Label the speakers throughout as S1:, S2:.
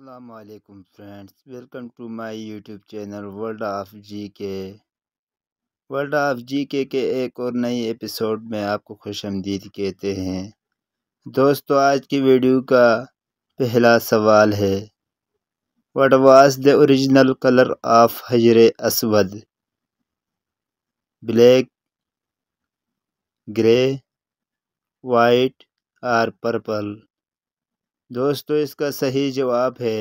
S1: असलकुम friends welcome to my YouTube channel world of G K world of G के के एक और नए एपिसोड में आपको खुश आमदीद कहते हैं दोस्तों आज की वीडियो का पहला सवाल है what was the original colour of Hajar Aswad black grey white और पर्पल दोस्तों इसका सही जवाब है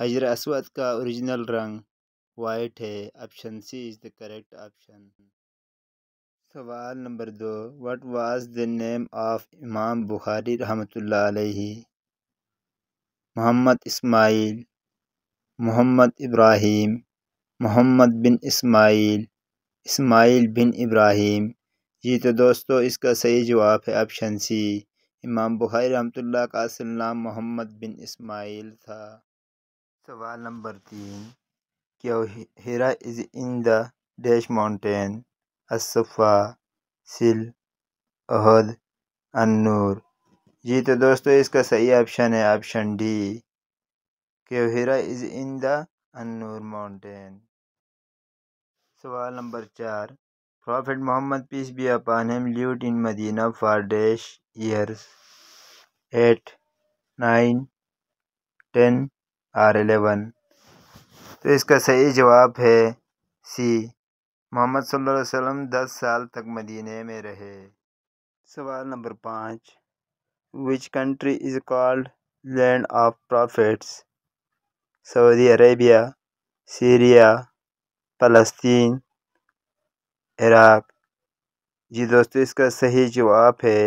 S1: हजर असवद का ओरिजिनल रंग वाइट है option C is the correct option सवाल नंबर दो what was the name of Imam Bukhari रहमत मोहम्मद इस्माइल मोहम्मद इब्राहिम मोहम्मद बिन इस्माइल इस्माइल बिन इब्राहिम जी तो दोस्तों इसका सही जवाब है ऑप्शन सी इमाम बुखारी रहमतुल्लाह का असल नाम मोहम्मद बिन इस्माइल था सवाल नंबर तीन क्या Hira is in the dash mountain असफ़ा सिल अहद अनूर जी तो दोस्तों इसका सही ऑप्शन है ऑप्शन डी केवहरा इज़ इन द अनूर माउंटेन सवाल नंबर चार prophet Mohammad peace be upon him lived in Medina for dash years eight nine ten और एलेवन तो इसका सही जवाब है सी मोहम्मद सल्लल्लाहु अलैहि वसल्लम दस साल तक मदीने में रहे सवाल नंबर पाँच which country is called land of prophets Saudi Arabia Syria फ़लस्तीन इराक़ जी दोस्तों इसका सही जवाब है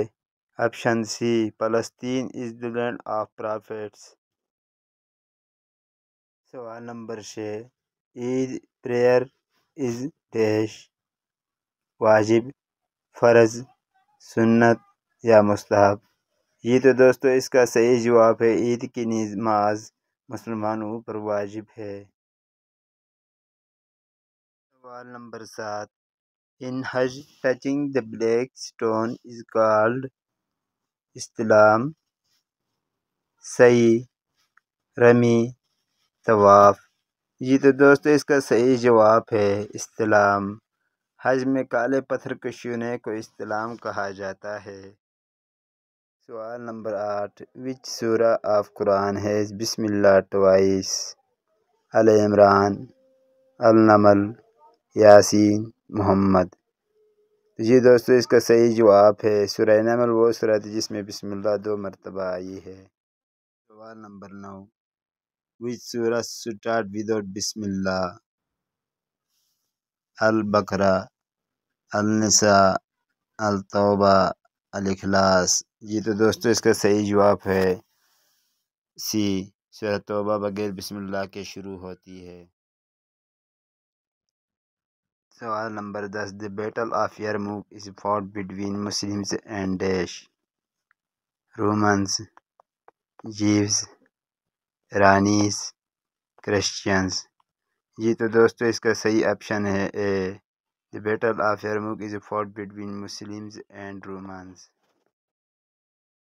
S1: ऑप्शन सी फलस्तीन is the land of prophets सवाल नंबर छः ईद प्रेयर इज़ देश वाजिब फ़र्ज़ सुन्नत या मुस्तहब ये तो दोस्तों इसका सही जवाब है ईद की नमाज मुसलमानों पर वाजिब है सवाल नंबर सात in Hajj touching the black stone is called इस्लाम सई रमी तवाफ़ ये तो दोस्तों इसका सही जवाब है इस्लाम हज में काले पत्थर के शूने को इस्लाम कहा जाता है सवाल नंबर आठ विच सूरा ऑफ कुरान है बिस्मिल्लाह टवाइस अल इमरान नमल यासीन मोहम्मद जी दोस्तों इसका सही जवाब है सुरैनमल वो सूरत जिसमें बिस्मिल्लाह दो मरतबा आई है सवाल नंबर नौ विच सूरत स्टार्ट विदाउट बिस्मिल्ला अल बकरा अलनसा अल अलखलास ये तो दोस्तों इसका सही जवाब है सी सूरत तौबा बगैर बिस्मिल्लाह के शुरू होती है सवाल नंबर दस the battle of Yarmouk is fought between Muslims and dash Romans Jews रानीस क्रिश्चियंस जी तो दोस्तों इसका सही ऑप्शन है A the battle of Yarmouk is fought between Muslims and Romans